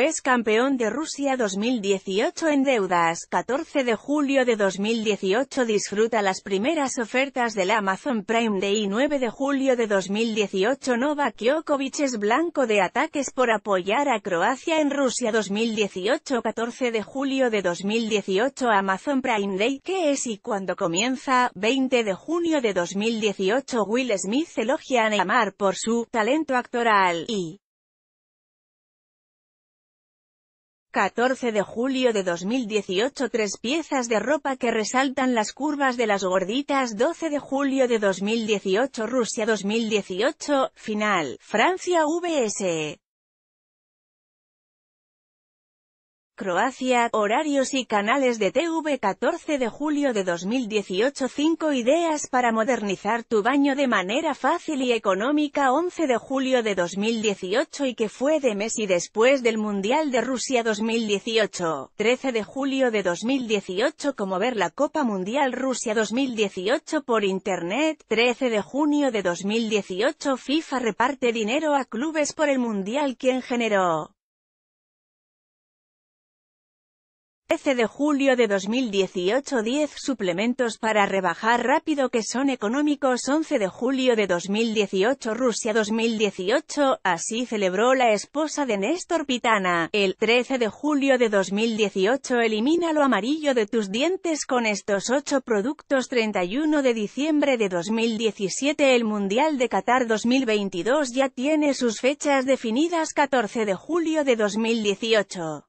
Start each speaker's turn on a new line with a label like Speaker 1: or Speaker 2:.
Speaker 1: es campeón de Rusia 2018 en deudas. 14 de julio de 2018 disfruta las primeras ofertas del Amazon Prime Day. 9 de julio de 2018 Novak Djokovic es blanco de ataques por apoyar a Croacia en Rusia 2018. 14 de julio de 2018 Amazon Prime Day. ¿Qué es y cuando comienza? 20 de
Speaker 2: junio de 2018 Will Smith elogia a Neymar por su talento actoral y 14 de julio de 2018 Tres piezas de ropa que resaltan las curvas de las gorditas 12 de julio de 2018 Rusia 2018, final, Francia VS. Croacia, horarios y canales de TV 14 de julio de 2018 5 ideas
Speaker 1: para modernizar tu baño de manera fácil y económica 11 de julio de 2018 y que fue de mes y después del Mundial de Rusia 2018 13 de julio de 2018 como ver la Copa Mundial Rusia 2018 por
Speaker 2: Internet 13 de junio de 2018 FIFA reparte dinero a clubes por el Mundial quien generó 13 de julio de 2018 10 suplementos para rebajar rápido que
Speaker 1: son económicos 11 de julio de 2018 Rusia 2018 así celebró la esposa de Néstor Pitana el 13 de julio de 2018 elimina lo amarillo de tus dientes con estos 8 productos 31 de diciembre de 2017 el Mundial de Qatar 2022 ya tiene sus fechas definidas 14 de julio de 2018